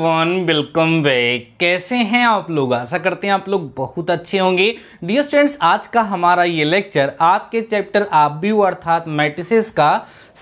one welcome back कैसे हैं आप लोग आशा करते हैं आप लोग बहुत अच्छे होंगे डियर स्टूडेंट्स आज का हमारा ये लेक्चर आपके चैप्टर आप भी अर्थात मैट्रिसेस का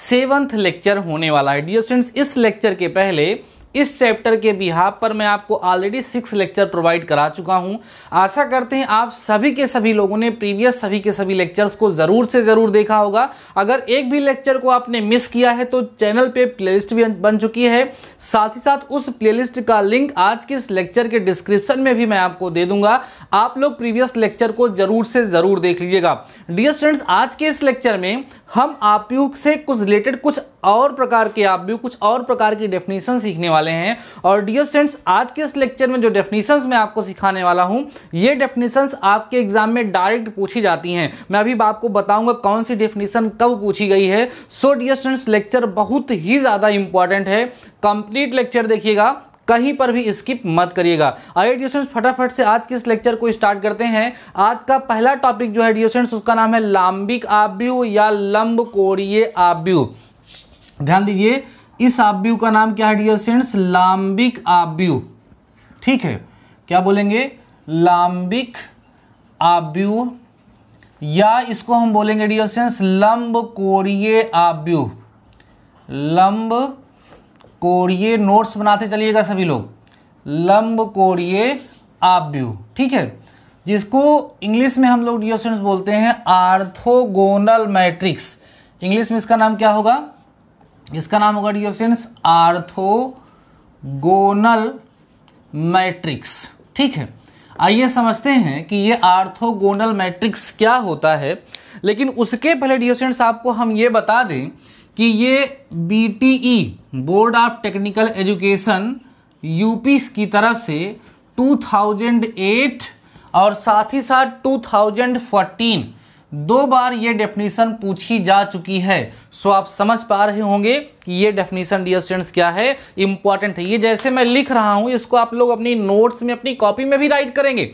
सेवंथ लेक्चर होने वाला है डियर स्टूडेंट्स इस लेक्चर के पहले इस चैप्टर के बिहाब पर मैं आपको ऑलरेडी सिक्स लेक्चर प्रोवाइड करा चुका हूँ आशा करते हैं आप सभी के सभी लोगों ने प्रीवियस सभी के सभी लेक्चर्स को ज़रूर से ज़रूर देखा होगा अगर एक भी लेक्चर को आपने मिस किया है तो चैनल पे प्लेलिस्ट भी बन चुकी है साथ ही साथ उस प्लेलिस्ट का लिंक आज के इस लेक्चर के डिस्क्रिप्शन में भी मैं आपको दे दूंगा आप लोग प्रीवियस लेक्चर को ज़रूर से ज़रूर देख लीजिएगा डियर स्टूडेंट्स आज के इस लेक्चर में हम आपयूक से कुछ रिलेटेड कुछ और प्रकार के आप कुछ और प्रकार की डेफिनेशन सीखने वाले हैं और डियर स्टूडेंट्स आज के इस लेक्चर में जो डेफिनेशंस मैं आपको सिखाने वाला हूं ये डेफिनेशंस आपके एग्जाम में डायरेक्ट पूछी जाती हैं मैं अभी आपको बताऊंगा कौन सी डेफिनेशन कब पूछी गई है सो डियर स्टूडेंट्स लेक्चर बहुत ही ज़्यादा इंपॉर्टेंट है कंप्लीट लेक्चर देखिएगा कहीं पर भी स्किप मत करिएगा आइए डिस्टेंट्स फटाफट से आज के इस लेक्चर को स्टार्ट करते हैं आज का पहला टॉपिक जो है डिस्टेंट्स उसका नाम है लाम्बिक आब्यू या लंब कोड़ीय आब्यू ध्यान दीजिए इस आब्यू का नाम क्या है डिस्टेंट्स लाम्बिक आब्यू ठीक है क्या बोलेंगे लाम्बिक आब्यू या इसको हम बोलेंगे डियोसेंस लंब कोड़िए आब्यू लंब कोड़िए नोट्स बनाते चलिएगा सभी लोग लम्ब कोड़िए आब्यू ठीक है जिसको इंग्लिश में हम लोग डियर बोलते हैं आर्थोगोनल मैट्रिक्स इंग्लिश में इसका नाम क्या होगा इसका नाम होगा डियर आर्थोगोनल मैट्रिक्स ठीक है आइए समझते हैं कि ये आर्थोगोनल मैट्रिक्स क्या होता है लेकिन उसके पहले डिओसेंट्स आपको हम ये बता दें कि ये ई board of technical education UP की तरफ से 2008 और साथ ही साथ 2014 दो बार ये डेफिनेशन पूछी जा चुकी है सो आप समझ पा रहे होंगे कि ये डेफिनेशन डियर स्टूडेंट्स क्या है इंपॉर्टेंट है ये जैसे मैं लिख रहा हूं इसको आप लोग अपनी नोट्स में अपनी कॉपी में भी राइट करेंगे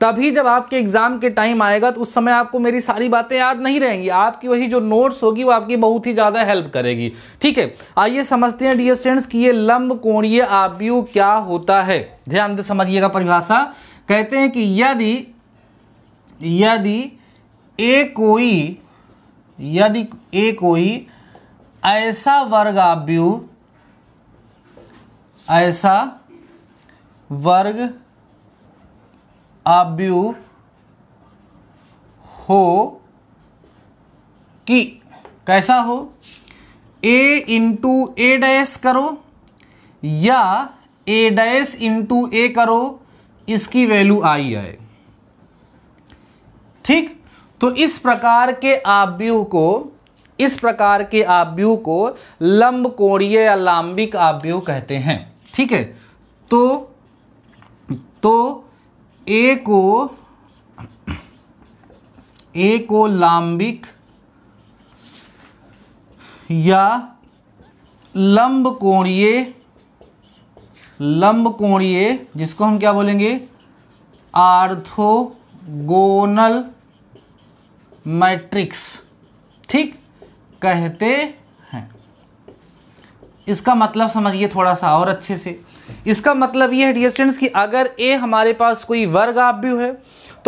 तभी जब आपके एग्ज़ाम के टाइम आएगा तो उस समय आपको मेरी सारी बातें याद नहीं रहेंगी आपकी वही जो नोट्स होगी वो आपकी बहुत ही ज़्यादा हेल्प करेगी ठीक है आइए समझते हैं डियर स्टूडेंट्स कि ये लंब कोणीय आव्यूह क्या होता है ध्यान से समझिएगा परिभाषा कहते हैं कि यदि यदि ए कोई यदि ए कोई ऐसा वर्ग आव्यूह ऐसा वर्ग आव्यु हो कि कैसा हो ए इंटू ए डैश करो या ए डैश इंटू ए करो इसकी वैल्यू आई आए ठीक तो इस प्रकार के आव्यूह को इस प्रकार के आव्यूह को लंब कोणीय या लांबिक आव्यूह कहते हैं ठीक है तो तो ए को ए को लांबिक या लंब कोणीय लंब कोणीय जिसको हम क्या बोलेंगे आर्थोगोनल मैट्रिक्स ठीक कहते हैं इसका मतलब समझिए थोड़ा सा और अच्छे से इसका मतलब ये है डियर स्टूडेंट्स कि अगर ए हमारे पास कोई वर्ग आप भी है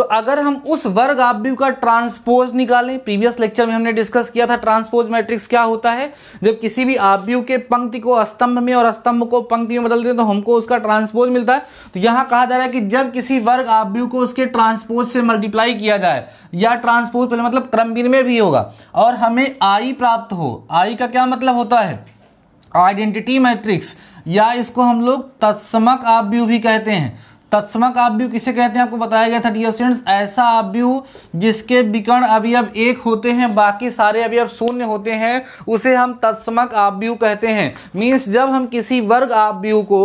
तो अगर हम उस वर्ग आव्यूह का ट्रांसपोज निकालें प्रीवियस लेक्चर में हमने डिस्कस किया था ट्रांसपोज मैट्रिक्स क्या होता है जब किसी भी आव्यूह के पंक्ति को स्तंभ में और स्तंभ को पंक्ति में बदलते हैं तो हमको उसका ट्रांसपोज मिलता है तो यहां कहा जा रहा है कि जब किसी वर्ग आव्यूह को उसके ट्रांसपोज से मल्टीप्लाई किया जाए या ट्रांसपोज पहले मतलब क्रमबीर में भी होगा और हमें आई प्राप्त हो आई का क्या मतलब होता है आइडेंटिटी मैट्रिक्स या इसको हम लोग तत्समक आव्यूह भी कहते हैं तत्समक आव्यू किसे कहते हैं आपको बताया गया था डियर स्टूडेंट्स ऐसा आव्यू जिसके विकर्ण अभी अब एक होते हैं बाकी सारे अभी अब शून्य होते हैं उसे हम तत्समक आव्यू कहते हैं मीन्स जब हम किसी वर्ग आव्यू को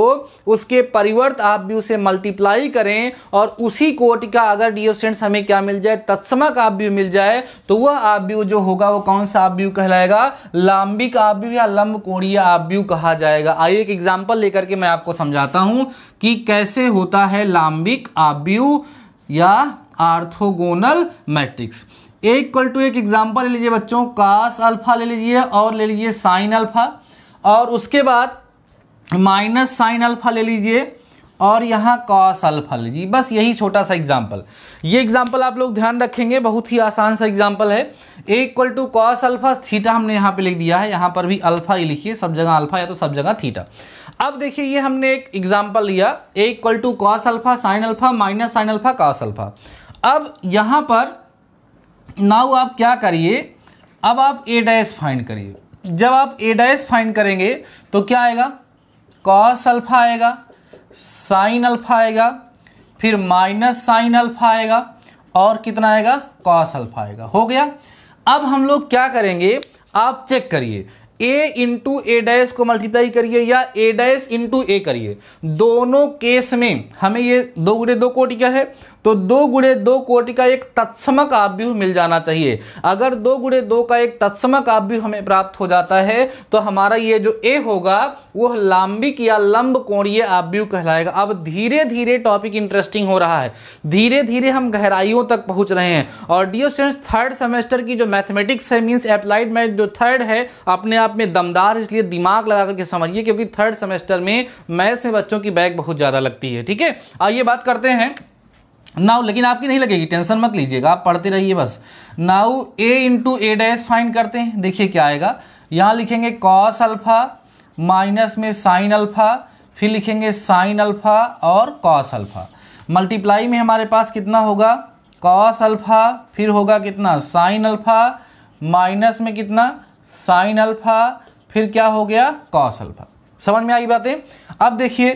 उसके परिवर्त आव्यू से मल्टीप्लाई करें और उसी कोट का अगर डियर स्टूडेंट्स हमें क्या मिल जाए तत्समक आव्यू मिल जाए तो वह आव्यू जो होगा वो कौन सा आव्यू कहलाएगा लांबिक आव्यू या लंब कोणीय आव्यू कहा जाएगा आइए एक एग्जाम्पल लेकर के मैं आपको समझाता हूँ कि कैसे होता है लांबिक आब्यू या आर्थोगोनल मैट्रिक्स एक इक्वल टू एक एग्जाम्पल ले लीजिए बच्चों कास अल्फा ले लीजिए और ले लीजिए साइन अल्फा और उसके बाद माइनस साइन अल्फा ले लीजिए और यहाँ कॉस अल्फा ले लीजिए बस यही छोटा सा एग्जाम्पल ये एग्जाम्पल आप लोग ध्यान रखेंगे बहुत ही आसान सा एग्जाम्पल है equal to cos alpha theta हमने यहाँ पे लिख दिया है यहाँ पर भी अल्फा ही लिखिए सब जगह अल्फा या तो सब जगह थीटा अब देखिए ये हमने एक एग्जाम्पल लिया A equal to cos alpha sine alpha minus sine alpha cos alpha अब यहाँ पर नाउ आप क्या करिए अब आप ए डैश फाइंड करिए जब आप ए डैश फाइंड करेंगे तो क्या आएगा कॉस अल्फा आएगा साइन अल्फा आएगा फिर माइनस साइन अल्फा आएगा और कितना आएगा कॉस अल्फा आएगा हो गया अब हम लोग क्या करेंगे आप चेक करिए ए इंटू ए डैश को मल्टीप्लाई करिए या ए डैश इंटू ए करिए दोनों केस में हमें ये दो गुड़े दो कोट क्या है तो दो गुड़े दो कोटि का एक तत्समक आव्यूह मिल जाना चाहिए अगर दो गुड़े दो का एक तत्समक आव्यूह हमें प्राप्त हो जाता है तो हमारा ये जो ए होगा वह लांबिक या लंब कोणीय आव्यूह कहलाएगा अब धीरे धीरे टॉपिक इंटरेस्टिंग हो रहा है धीरे धीरे हम गहराइयों तक पहुंच रहे हैं और डियो स्टूडेंट्स थर्ड सेमेस्टर की जो मैथमेटिक्स है मीन्स अप्लाइड मैथ जो थर्ड है अपने आप में दमदार इसलिए दिमाग लगा करके समझिए क्योंकि थर्ड सेमेस्टर में मैथ से बच्चों की बैग बहुत ज़्यादा लगती है ठीक है आइए बात करते हैं नाउ लेकिन आपकी नहीं लगेगी टेंशन मत लीजिएगा आप पढ़ते रहिए बस now A into A dash find करते हैं देखिए क्या आएगा यहाँ लिखेंगे कॉस अल्फ़ा माइनस में साइन अल्फ़ा फिर लिखेंगे साइन अल्फ़ा और कॉस अल्फ़ा मल्टीप्लाई में हमारे पास कितना होगा कॉस अल्फ़ा फिर होगा कितना साइन अल्फ़ा माइनस में कितना साइन अल्फ़ा फिर क्या हो गया कॉस अल्फ़ा समझ में आई बातें अब देखिए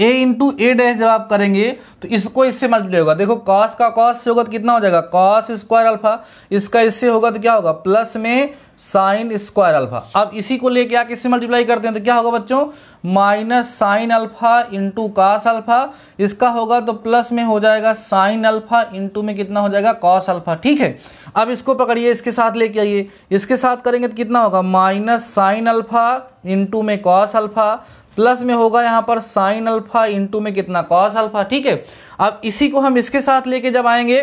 ए इंटू ए डैश जब आप करेंगे तो इसको इससे मल्टीप्लाई होगा देखो कॉस का कॉस से होगा तो कितना हो जाएगा कॉस स्क्वायर अल्फा इसका इससे होगा तो क्या होगा प्लस में साइन स्क्वायर अल्फा अब इसी को लेके आप इससे मल्टीप्लाई करते हैं तो क्या होगा बच्चों minus sine alpha into cos alpha इसका होगा तो प्लस में हो जाएगा साइन अल्फा इंटू में कितना हो जाएगा कॉस अल्फा ठीक है अब इसको पकड़िए इसके साथ लेके आइए इसके साथ करेंगे तो कितना होगा माइनस साइन अल्फा इंटू में कॉस अल्फा प्लस में होगा यहाँ पर साइन अल्फा इंटू में कितना कॉस अल्फा ठीक है अब इसी को हम इसके साथ लेके जब आएंगे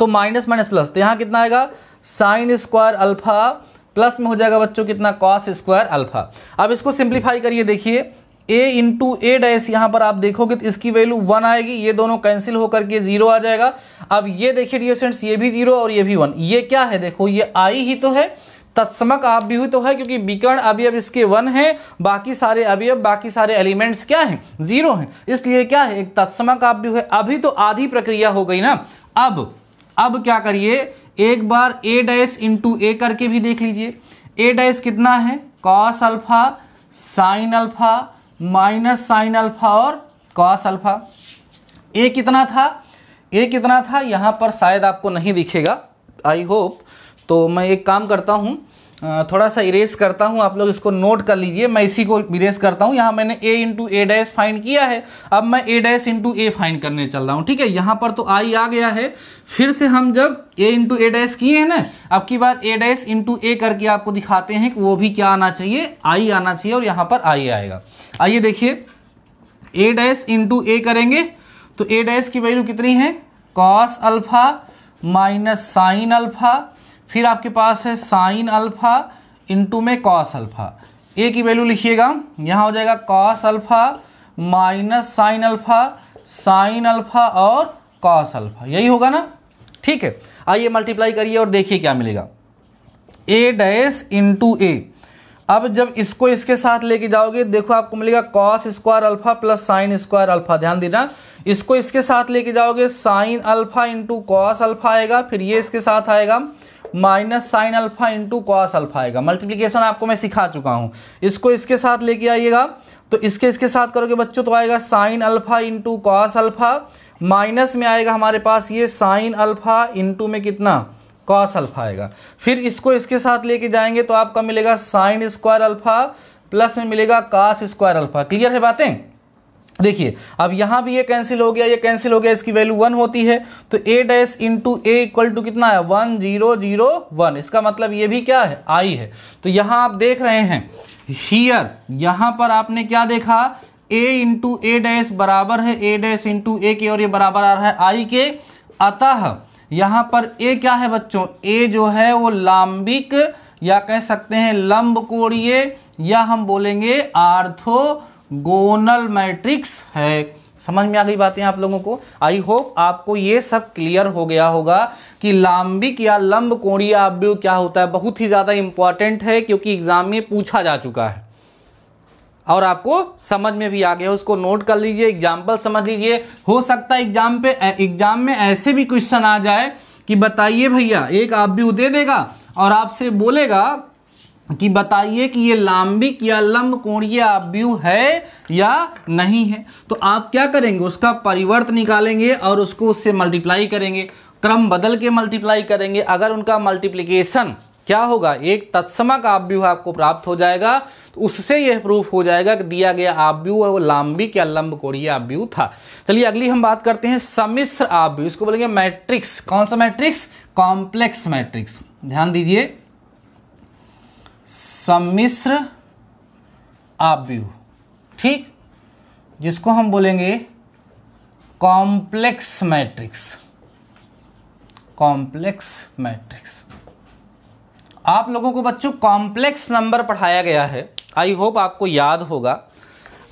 तो माइनस माइनस प्लस तो यहाँ कितना आएगा साइन स्क्वायर अल्फा प्लस में हो जाएगा बच्चों कितना कॉस स्क्वायर अल्फा अब इसको सिंप्लीफाई करिए देखिए ए इंटू ए डैस यहाँ पर आप देखोगे तो इसकी वैल्यू वन आएगी ये दोनों कैंसिल होकर के जीरो आ जाएगा अब ये देखिए डियर फ्रेंड्स ये भी जीरो और ये भी वन ये क्या है देखो ये आई ही तो है तत्समक हुई तो है क्योंकि विकर्ण अवयव इसके वन है बाकी सारे अवयव बाकी सारे एलिमेंट्स क्या है जीरो है इसलिए क्या है एक तत्समक भी हुए अभी तो आधी प्रक्रिया हो गई ना अब अब क्या करिए एक बार ए डैश इंटू ए करके भी देख लीजिए ए डैश कितना है cos alpha sine alpha minus sine alpha और कॉस अल्फा ए कितना था ए कितना था यहां पर शायद आपको नहीं दिखेगा आई होप तो मैं एक काम करता हूं थोड़ा सा इरेज करता हूँ आप लोग इसको नोट कर लीजिए मैं इसी को इरेज करता हूँ यहाँ मैंने A into A dash find किया है अब मैं A dash into A find करने चल रहा हूँ ठीक है यहाँ पर तो आई आ गया है फिर से हम जब ए इंटू ए डैश किए हैं ना अब की बार ए डैश इंटू ए करके आपको दिखाते हैं कि वो भी क्या आना चाहिए आई आना चाहिए और यहाँ पर आई आएगा आइए देखिए ए डैश इंटू ए करेंगे तो ए डैश की वैल्यू कितनी है cos alpha minus sine alpha फिर आपके पास है साइन अल्फ़ा इंटू में कॉस अल्फ़ा ए की वैल्यू लिखिएगा यहाँ हो जाएगा cos alpha minus sine alpha sine alpha और कॉस अल्फ़ा यही होगा ना ठीक है आइए मल्टीप्लाई करिए और देखिए क्या मिलेगा ए डैश इंटू ए अब जब इसको इसके साथ लेके जाओगे देखो आपको मिलेगा cos square alpha plus sine square alpha ध्यान देना इसको इसके साथ लेके जाओगे sine alpha into cos alpha आएगा फिर ये इसके साथ आएगा minus sine alpha into cos alpha आएगा मल्टीप्लीकेशन आपको मैं सिखा चुका हूँ इसको इसके साथ लेके आइएगा तो इसके इसके साथ करोगे बच्चों तो आएगा sine alpha into cos alpha minus में आएगा हमारे पास ये साइन अल्फा इंटू में कितना कॉस अल्फा आएगा फिर इसको इसके साथ लेके जाएंगे तो आपका मिलेगा साइन स्क्वायर अल्फा प्लस में मिलेगा कास स्क्वायर अल्फा क्लियर है बातें देखिए अब यहाँ भी ये कैंसिल हो गया ये कैंसिल हो गया इसकी वैल्यू वन होती है तो A dash into A equal to कितना है वन जीरो जीरो वन इसका मतलब ये भी क्या है आई है तो यहां आप देख रहे हैं हियर यहां पर आपने क्या देखा ए इंटू ए डैश बराबर है ए डैश इंटू ए के और ये बराबर आ रहा है आई के अतः यहाँ पर ए क्या है बच्चों ए जो है वो लाम्बिक या कह सकते हैं लंब कोड़िए या हम बोलेंगे आर्थो गोनल मैट्रिक्स है समझ में आ गई बातें आप लोगों को आई होप आपको ये सब क्लियर हो गया होगा कि लांबिक या लंब कोणीय अव्यव क्या होता है बहुत ही ज़्यादा इंपॉर्टेंट है क्योंकि एग्जाम में पूछा जा चुका है और आपको समझ में भी आ गया उसको नोट कर लीजिए एग्जाम्पल समझ लीजिए हो सकता है एग्जाम पे एग्जाम में ऐसे भी क्वेश्चन आ जाए कि बताइए भैया एक आप भी दे देगा और आपसे बोलेगा कि बताइए कि ये लांबिक या लंब कोणीय आव्यूह है या नहीं है तो आप क्या करेंगे उसका परिवर्त निकालेंगे और उसको उससे मल्टीप्लाई करेंगे क्रम बदल के मल्टीप्लाई करेंगे अगर उनका मल्टीप्लीकेशन क्या होगा एक तत्समक आव्यूह आपको प्राप्त हो जाएगा तो उससे यह प्रूफ हो जाएगा कि दिया गया आव्यूह वो लांबिक या लंब कोणीय आव्यूह था चलिए अगली हम बात करते हैं सम्मिश्र आव्यूह इसको बोलेंगे मैट्रिक्स कौन सा मैट्रिक्स कॉम्प्लेक्स मैट्रिक्स ध्यान दीजिए सम्मिश्र आव्यूह ठीक जिसको हम बोलेंगे कॉम्प्लेक्स मैट्रिक्स कॉम्प्लेक्स मैट्रिक्स आप लोगों को बच्चों कॉम्प्लेक्स नंबर पढ़ाया गया है आई होप आपको याद होगा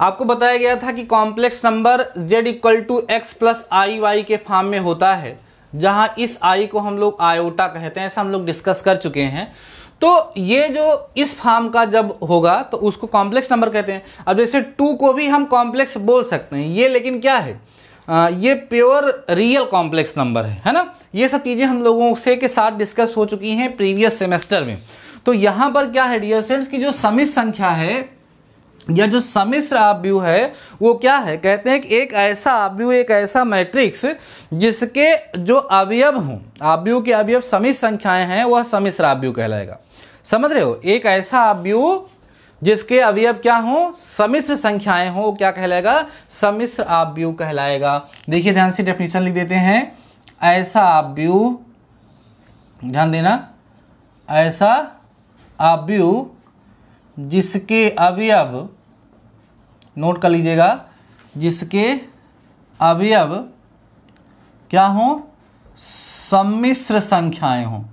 आपको बताया गया था कि complex number Z equal to X plus I Y के फॉर्म में होता है जहां इस आई को हम लोग आयोटा कहते हैं ऐसा हम लोग डिस्कस कर चुके हैं तो ये जो इस फार्म का जब होगा तो उसको कॉम्प्लेक्स नंबर कहते हैं अब जैसे टू को भी हम कॉम्प्लेक्स बोल सकते हैं ये लेकिन क्या है आ, ये प्योर रियल कॉम्प्लेक्स नंबर है है ना ये सब चीज़ें हम लोगों से के साथ डिस्कस हो चुकी हैं प्रीवियस सेमेस्टर में तो यहाँ पर क्या है डियर स्टूडेंट्स की जो समित संख्या है या जो समिश्र आव्यूह है वो क्या है कहते हैं कि एक ऐसा आव्यूह एक ऐसा मैट्रिक्स जिसके जो अवयव हों आव्यूह के अवयव समिश्र संख्याएं हैं वह समिश्र आव्यूह कहलाएगा समझ रहे हो एक ऐसा आव्यूह जिसके अवयव क्या हों समिश्र संख्याएं हों क्या कहलाएगा समिश्र आव्यूह कहलाएगा देखिए ध्यान से डेफिनेशन लिख देते हैं ऐसा आव्यूह ध्यान देना ऐसा आव्यूह जिसके अब नोट कर लीजिएगा जिसके अब क्या हो सम्मिश्र संख्याएं हो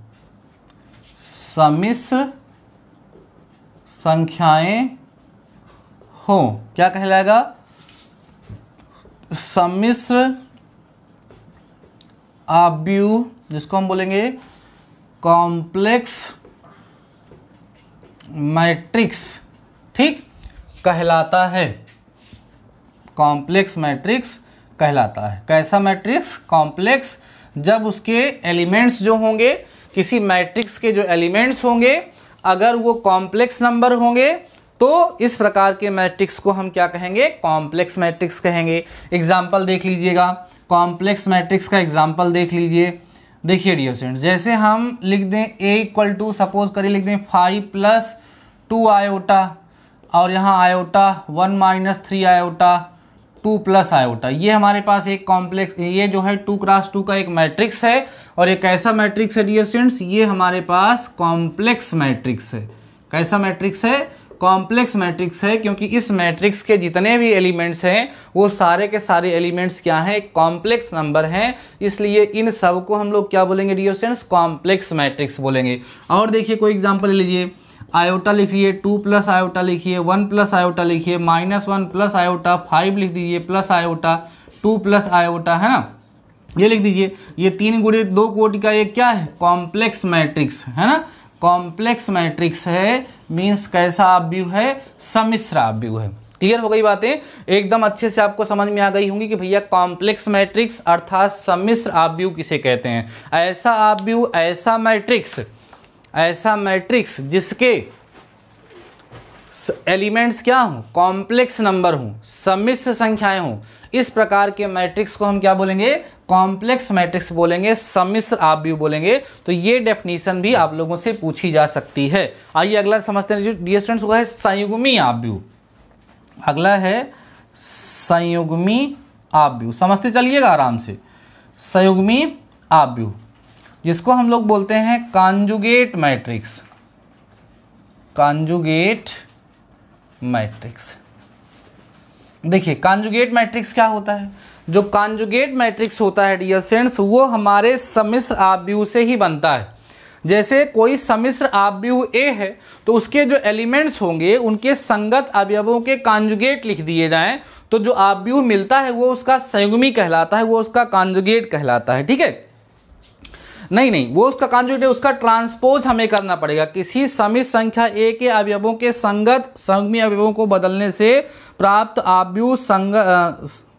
सम्मिश्र संख्याएं हो क्या कहलाएगा सम्मिश्र आब्यू जिसको हम बोलेंगे कॉम्प्लेक्स मैट्रिक्स ठीक कहलाता है कॉम्प्लेक्स मैट्रिक्स कहलाता है कैसा मैट्रिक्स कॉम्प्लेक्स जब उसके एलिमेंट्स जो होंगे किसी मैट्रिक्स के जो एलिमेंट्स होंगे अगर वो कॉम्प्लेक्स नंबर होंगे तो इस प्रकार के मैट्रिक्स को हम क्या कहेंगे कॉम्प्लेक्स मैट्रिक्स कहेंगे एग्जाम्पल देख लीजिएगा कॉम्प्लेक्स मैट्रिक्स का एग्जाम्पल देख लीजिए देखिए डियोसेंट जैसे हम लिख दें ए इक्वल टू सपोज करिए लिख दें फाइव प्लस टू आयोटा और यहाँ iota one minus three iota two plus iota ये हमारे पास एक कॉम्प्लेक्स ये जो है टू क्रास टू का एक मैट्रिक्स है और एक ऐसा मैट्रिक्स है डियोसेंट्स ये हमारे पास कॉम्प्लेक्स मैट्रिक्स है कैसा मैट्रिक्स है कॉम्प्लेक्स मैट्रिक्स है क्योंकि इस मैट्रिक्स के जितने भी एलिमेंट्स हैं वो सारे के सारे एलिमेंट्स क्या हैं कॉम्प्लेक्स नंबर हैं इसलिए इन सब को हम लोग क्या बोलेंगे डिओसेंट्स कॉम्प्लेक्स मैट्रिक्स बोलेंगे और देखिए कोई एग्जाम्पल लीजिए आयोटा लिखिए टू प्लस आयोटा लिखिए वन प्लस आयोटा लिखिए minus one plus iota five लिख दीजिए plus iota two plus iota है ना ये लिख दीजिए ये तीन गुड़े दो कोटि का ये क्या है कॉम्प्लेक्स मैट्रिक्स है ना कॉम्प्लेक्स मैट्रिक्स है मीन्स कैसा आव्यू है समिश्र आव्यू है क्लियर हो गई बातें एकदम अच्छे से आपको समझ में आ गई होंगी कि भैया कॉम्प्लेक्स मैट्रिक्स अर्थात सम्मिश्र आव्यू किसे कहते हैं ऐसा आव्यू ऐसा मैट्रिक्स ऐसा मैट्रिक्स जिसके एलिमेंट्स क्या हों कॉम्प्लेक्स नंबर हों सम्मिश्र संख्याएं हों इस प्रकार के मैट्रिक्स को हम क्या बोलेंगे कॉम्प्लेक्स मैट्रिक्स बोलेंगे सम्मिश्र आप भी बोलेंगे तो ये डेफिनेशन भी आप लोगों से पूछी जा सकती है आइए अगला समझते हैं डी स्टूडेंट्स वो है संयुग्मी आव्यू अगला है संयुग्मी आव्यू समझते चलिएगा आराम से संयुग्मी आव्यू जिसको हम लोग बोलते हैं कांजुगेट मैट्रिक्स कांजुगेट मैट्रिक्स देखिए कांजुगेट मैट्रिक्स क्या होता है जो कांजुगेट मैट्रिक्स होता है डियर सेंट्स वो हमारे समिश्र आव्यू से ही बनता है जैसे कोई समिश्र आव्यू ए है तो उसके जो एलिमेंट्स होंगे उनके संगत अवयवों के कांजुगेट लिख दिए जाएं तो जो आव्यू मिलता है वो उसका संयुग्मी कहलाता है वो उसका कांजुगेट कहलाता है ठीक है नहीं नहीं वो उसका कॉन्जुगेट है उसका ट्रांसपोज हमें करना पड़ेगा किसी समित संख्या ए के अवयवों के संगत संगमी अवयवों को बदलने से प्राप्त आव्यू संग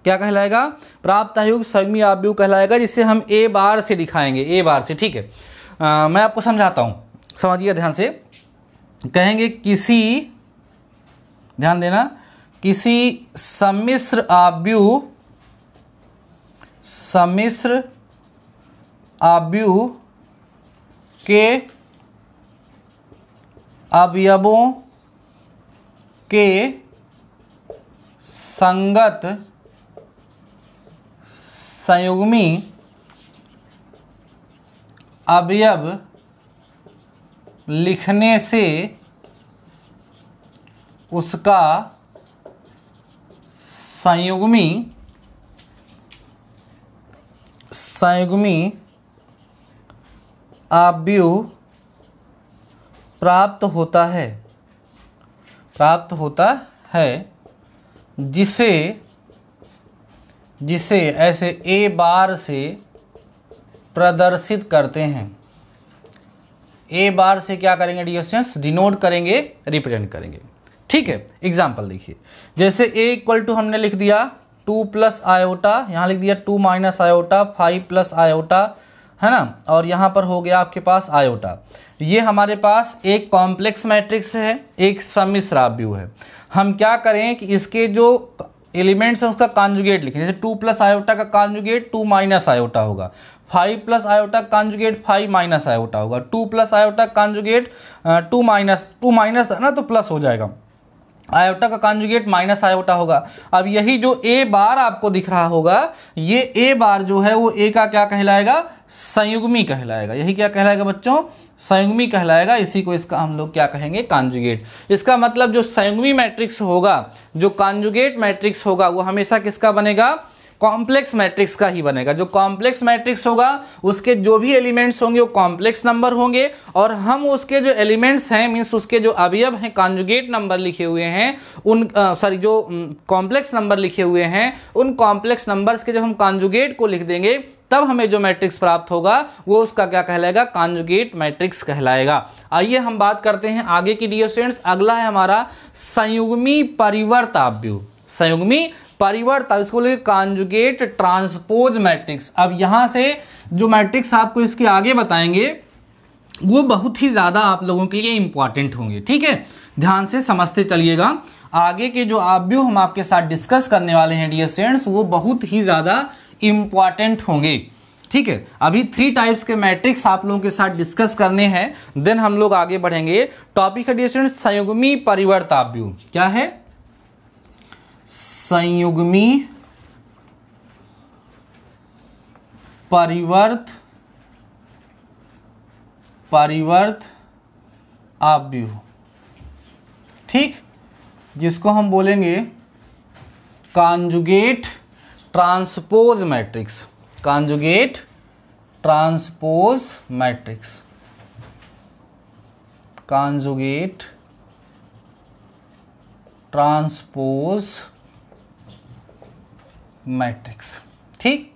क्या कहलाएगा प्राप्त आयु संगमी आव्यु कहलाएगा जिसे हम ए बार से दिखाएंगे ए बार से ठीक है आ, मैं आपको समझाता हूँ समझिए ध्यान से कहेंगे किसी ध्यान देना किसी सम्मिश्र आव्यू सम्मिश्र आब्यू के अवयवों के संगत संयुग्मी अवयव लिखने से उसका संयुग्मी संयुग्मी आव्यूह प्राप्त होता है प्राप्त होता है जिसे जिसे ऐसे ए बार से प्रदर्शित करते हैं ए बार से क्या करेंगे डिस्टेंस डिनोट करेंगे रिप्रेजेंट करेंगे ठीक है एग्जाम्पल देखिए जैसे ए इक्वल टू हमने लिख दिया टू प्लस आयोटा यहां लिख दिया two minus iota five plus iota है ना और यहाँ पर हो गया आपके पास आयोटा ये हमारे पास एक कॉम्प्लेक्स मैट्रिक्स है एक समिश्राव्यू है हम क्या करें कि इसके जो एलिमेंट्स हैं उसका कॉन्जुगेट लिखें जैसे टू प्लस आयोटा का कॉन्जुगेट टू माइनस आयोटा होगा five plus iota conjugate five minus iota होगा two plus iota conjugate two minus two minus ना तो प्लस हो जाएगा आयोटा का कॉन्जुगेट माइनस आयोटा होगा अब यही जो ए बार आपको दिख रहा होगा ये ए बार जो है वो ए का क्या कहलाएगा संयुग्मी कहलाएगा यही क्या कहलाएगा बच्चों संयुग्मी कहलाएगा इसी को इसका हम लोग क्या कहेंगे कांजुगेट इसका मतलब जो संयुग्मी मैट्रिक्स होगा जो कांजुगेट मैट्रिक्स होगा वो हमेशा किसका बनेगा कॉम्प्लेक्स मैट्रिक्स का ही बनेगा जो कॉम्प्लेक्स मैट्रिक्स होगा उसके जो भी एलिमेंट्स होंगे वो कॉम्प्लेक्स नंबर होंगे और हम उसके जो एलिमेंट्स हैं मीन्स उसके जो अवयव हैं कॉन्जुगेट नंबर लिखे हुए हैं उन सॉरी जो कॉम्प्लेक्स नंबर लिखे हुए हैं उन कॉम्प्लेक्स नंबर्स के जब हम कॉन्जुगेट को लिख देंगे तब हमें जो मैट्रिक्स प्राप्त होगा वो उसका क्या कहलाएगा कांजुगेट मैट्रिक्स कहलाएगा आइए हम बात करते हैं आगे की डियर स्टूडेंट्स अगला है हमारा संयुग्मी परिवर्त परिवर्ताव्यू संयुग्मी परिवर्त इसको लेके कांजुगेट ट्रांसपोज मैट्रिक्स अब यहां से जो मैट्रिक्स आपको इसके आगे बताएंगे वो बहुत ही ज़्यादा आप लोगों के लिए इंपॉर्टेंट होंगे ठीक है ध्यान से समझते चलिएगा आगे के जो आप हम आपके साथ डिस्कस करने वाले हैं डियर स्टूडेंट्स वो बहुत ही ज़्यादा इम्पॉर्टेंट होंगे ठीक है अभी थ्री टाइप्स के मैट्रिक्स आप लोगों के साथ डिस्कस करने हैं देन हम लोग आगे बढ़ेंगे टॉपिक है डिस्टेंट संयुग्मी परिवर्ताव्यूह क्या है संयुग्मी परिवर्त परिवर्त आव्यूह ठीक जिसको हम बोलेंगे conjugate transpose matrix conjugate transpose matrix conjugate transpose matrix ठीक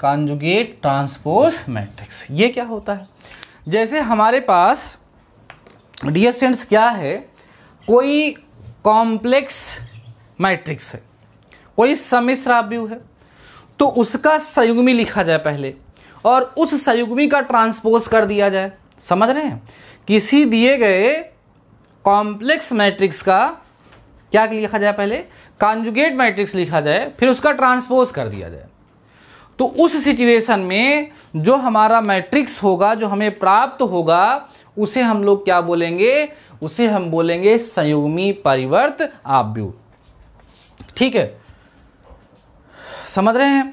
कांजुगेट ट्रांसपोज मैट्रिक्स ये क्या होता है जैसे हमारे पास डियर क्या है कोई कॉम्प्लेक्स मैट्रिक्स है कोई समिश्राव्यू है तो उसका संयुग्मी लिखा जाए पहले और उस संयुग्मी का ट्रांसपोज कर दिया जाए समझ रहे हैं किसी दिए गए कॉम्प्लेक्स मैट्रिक्स का क्या लिखा जाए पहले कॉन्जुगेट मैट्रिक्स लिखा जाए फिर उसका ट्रांसपोज कर दिया जाए तो उस सिचुएशन में जो हमारा मैट्रिक्स होगा जो हमें प्राप्त होगा उसे हम लोग क्या बोलेंगे उसे हम बोलेंगे संयुग्मी परिवर्त आव्यूह ठीक है समझ रहे हैं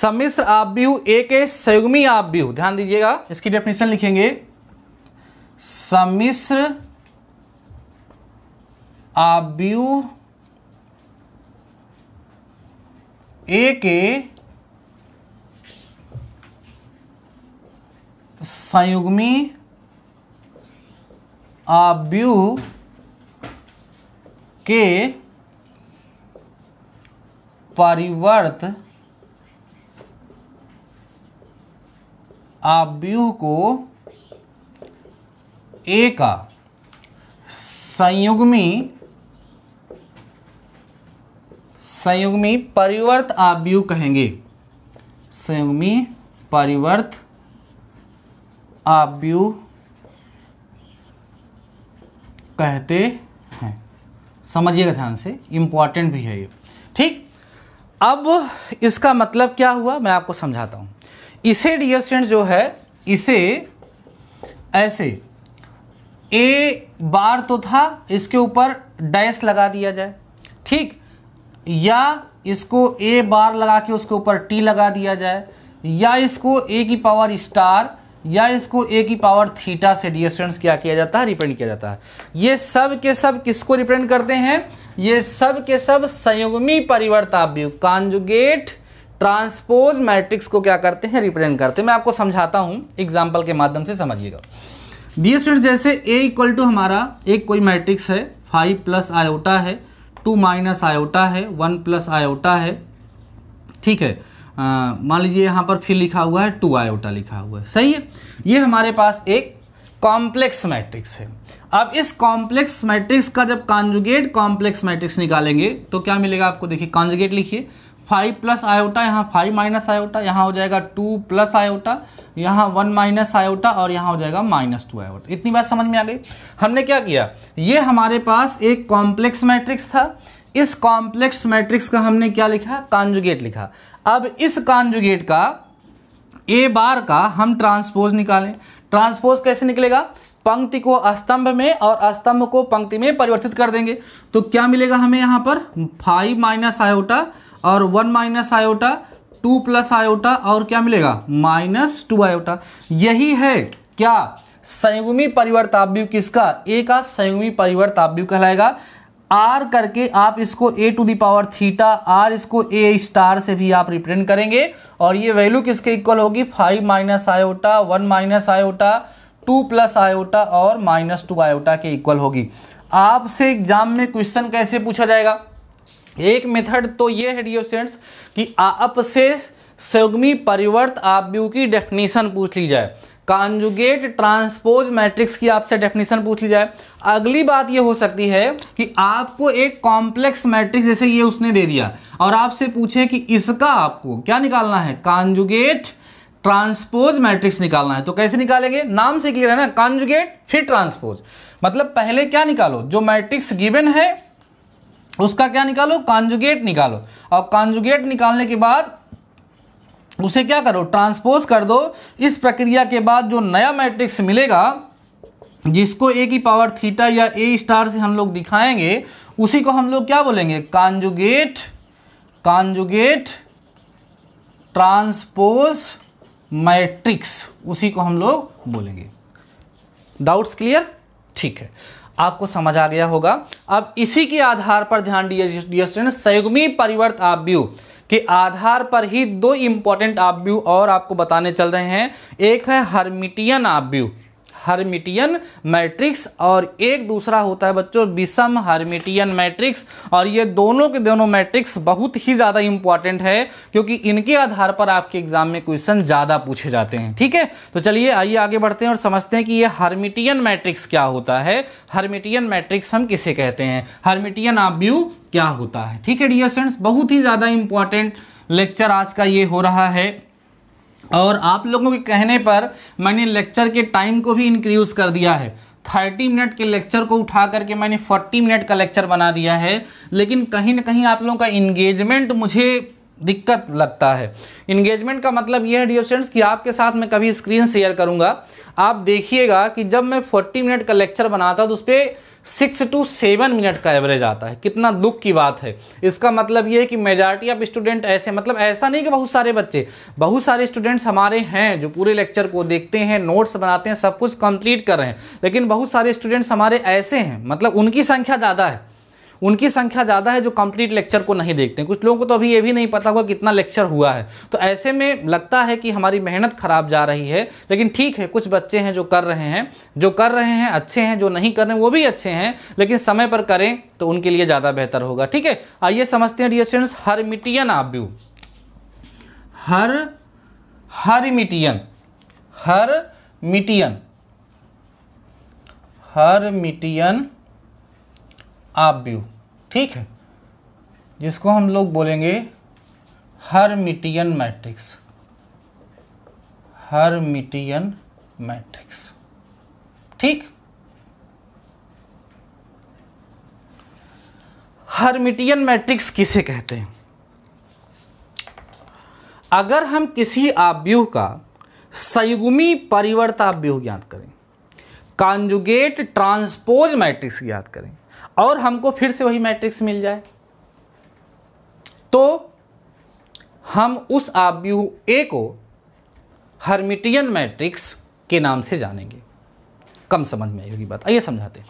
सम्मिश्र आव्यूह एक संयुग्मी आव्यूह ध्यान दीजिएगा इसकी डेफिनेशन लिखेंगे सम्मिश्र आव्यूह एक संयुग्मी आव्यूह के परिवर्त आव्यूह को एक संयुग्मी संयुग्मी परिवर्त आव्यूह कहेंगे संयुग्मी परिवर्त आव्यूह कहते हैं समझिएगा ध्यान से इंपॉर्टेंट भी है ये ठीक अब इसका मतलब क्या हुआ मैं आपको समझाता हूँ इसे डियर जो है इसे ऐसे ए बार तो था इसके ऊपर डैश लगा दिया जाए ठीक या इसको ए बार लगा के उसके ऊपर टी लगा दिया जाए या इसको ए की पावर स्टार या इसको ए की पावर थीटा से डी क्या किया जाता है रिप्रेंट किया जाता है ये सब के सब किसको रिप्रेजेंट करते हैं ये सब के सब संयुग्मी परिवर्ताव्यूह कॉन्जुगेट ट्रांसपोज मैट्रिक्स को क्या करते हैं रिप्रेजेंट करते हैं मैं आपको समझाता हूँ एग्जाम्पल के माध्यम से समझिएगा दिए स्टूडेंट्स जैसे ए इक्वल टू हमारा एक कोई मैट्रिक्स है फाइव प्लस आयोटा है टू माइनस आयोटा है वन प्लस आयोटा है ठीक है मान लीजिए यहाँ पर फिर लिखा हुआ है टू आयोटा लिखा हुआ है सही है ये हमारे पास एक कॉम्प्लेक्स मैट्रिक्स है अब इस कॉम्प्लेक्स मैट्रिक्स का जब कॉन्जुगेट कॉम्प्लेक्स मैट्रिक्स निकालेंगे तो क्या मिलेगा आपको देखिए कॉन्जुगेट लिखिए फाइव प्लस आयोटा यहाँ फाइव माइनस आयोटा यहाँ हो जाएगा टू प्लस आयोटा यहाँ वन माइनस आयोटा और यहाँ हो जाएगा माइनस टू आयोटा इतनी बात समझ में आ गई हमने क्या किया ये हमारे पास एक कॉम्प्लेक्स मैट्रिक्स था इस कॉम्प्लेक्स मैट्रिक्स का हमने क्या लिखा कॉन्जुगेट लिखा अब इस कॉन्जुगेट का ए बार का हम ट्रांसपोज निकालें ट्रांसपोज कैसे निकलेगा पंक्ति को स्तंभ में और स्तंभ को पंक्ति में परिवर्तित कर देंगे तो क्या मिलेगा हमें यहाँ पर फाइव माइनस आयोटा और one minus iota two plus iota और क्या मिलेगा माइनस टू आयोटा यही है क्या संयुग्मी परिवर्ताव्यू किसका ए का संयुग्मी परिवर्ताव्यू कहलाएगा आर करके आप इसको A to the power theta R इसको ए स्टार से भी आप रिप्रेजेंट करेंगे और ये वैल्यू किसके इक्वल होगी five minus iota one minus iota two plus iota और माइनस टू आयोटा के इक्वल होगी आपसे एग्जाम में क्वेश्चन कैसे पूछा जाएगा एक मेथड तो ये है डियो स्टूडेंट्स कि आपसे से परिवर्त आव्यू की डेफिनेशन पूछ ली जाए कॉन्जुगेट ट्रांसपोज मैट्रिक्स की आपसे डेफिनेशन पूछ ली जाए अगली बात ये हो सकती है कि आपको एक कॉम्प्लेक्स मैट्रिक्स जैसे ये उसने दे दिया और आपसे पूछे कि इसका आपको क्या निकालना है कॉन्जुगेट ट्रांसपोज मैट्रिक्स निकालना है तो कैसे निकालेंगे नाम से क्लियर है ना कॉन्जुगेट फिर ट्रांसपोज मतलब पहले क्या निकालो जो मैट्रिक्स गिवन है उसका क्या निकालो कॉन्जुगेट निकालो और कॉन्जुगेट निकालने के बाद उसे क्या करो ट्रांसपोज कर दो इस प्रक्रिया के बाद जो नया मैट्रिक्स मिलेगा जिसको ए की पावर थीटा या ए स्टार से हम लोग दिखाएंगे उसी को हम लोग क्या बोलेंगे कॉन्जुगेट कॉन्जुगेट ट्रांसपोज मैट्रिक्स उसी को हम लोग बोलेंगे डाउट्स क्लियर ठीक है आपको समझ आ गया होगा अब इसी के आधार पर ध्यान दिया स्टूडेंट संयुग्मी परिवर्त आव्यू के आधार पर ही दो इंपॉर्टेंट आव्यू और आपको बताने चल रहे हैं एक है हर्मिटियन आव्यू हर्मिटियन मैट्रिक्स और एक दूसरा होता है बच्चों विषम हर्मिटियन मैट्रिक्स और ये दोनों के दोनों मैट्रिक्स बहुत ही ज़्यादा इंपॉर्टेंट है क्योंकि इनके आधार पर आपके एग्जाम में क्वेश्चन ज़्यादा पूछे जाते हैं ठीक है तो चलिए आइए आगे बढ़ते हैं और समझते हैं कि ये हर्मिटियन मैट्रिक्स क्या होता है हर्मिटियन मैट्रिक्स हम किसे कहते हैं हर्मिटियन आब्यू क्या होता है ठीक है डियर फ्रेंड्स बहुत ही ज़्यादा इंपॉर्टेंट लेक्चर आज का ये हो रहा है और आप लोगों के कहने पर मैंने लेक्चर के टाइम को भी इंक्रीज़ कर दिया है थर्टी मिनट के लेक्चर को उठा करके मैंने फोर्टी मिनट का लेक्चर बना दिया है लेकिन कहीं ना कहीं आप लोगों का इंगेजमेंट मुझे दिक्कत लगता है इंगेजमेंट का मतलब यह है डियर स्टूडेंट्स कि आपके साथ मैं कभी स्क्रीन शेयर करूँगा आप देखिएगा कि जब मैं फोर्टी मिनट का लेक्चर बनाता हूँ तो उस पर सिक्स टू सेवन मिनट का एवरेज आता है कितना दुख की बात है इसका मतलब ये है कि मेजॉरिटी ऑफ स्टूडेंट ऐसे मतलब ऐसा नहीं कि बहुत सारे बच्चे बहुत सारे स्टूडेंट्स हमारे हैं जो पूरे लेक्चर को देखते हैं नोट्स बनाते हैं सब कुछ कंप्लीट कर रहे हैं लेकिन बहुत सारे स्टूडेंट्स हमारे ऐसे हैं मतलब उनकी संख्या ज़्यादा है उनकी संख्या ज़्यादा है जो कंप्लीट लेक्चर को नहीं देखते कुछ लोगों को तो अभी ये भी नहीं पता होगा कितना लेक्चर हुआ है तो ऐसे में लगता है कि हमारी मेहनत ख़राब जा रही है लेकिन ठीक है कुछ बच्चे हैं जो कर रहे हैं जो कर रहे हैं अच्छे हैं जो नहीं कर रहे हैं वो भी अच्छे हैं लेकिन समय पर करें तो उनके लिए ज़्यादा बेहतर होगा ठीक है आइए समझते हैं डियर स्टूडेंट्स हरमिटियन व्यू हर हरमिटियन हर मिटियन हर आप व्यू ठीक है जिसको हम लोग बोलेंगे हरमिटियन मैट्रिक्स हरमिटियन मैट्रिक्स ठीक हरमिटियन मैट्रिक्स किसे कहते हैं अगर हम किसी आव्यूह का संयुग्मी परिवर्ताव्यूह ज्ञात करें कॉन्जुगेट ट्रांसपोज मैट्रिक्स ज्ञात करें और हमको फिर से वही मैट्रिक्स मिल जाए तो हम उस आव्यूह ए को हर्मिटियन मैट्रिक्स के नाम से जानेंगे कम समझ में आएगी बात आइए समझाते हैं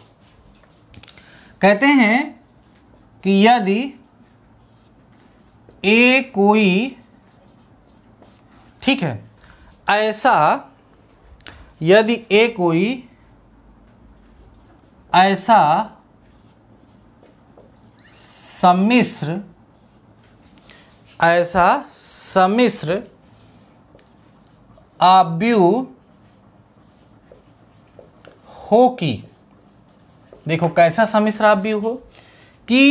कहते हैं कि यदि ए कोई ठीक है ऐसा यदि ए कोई ऐसा सम्मिश्र ऐसा सम्मिश्र आब्यू हो कि देखो कैसा सम्मिश्र आब्यू हो कि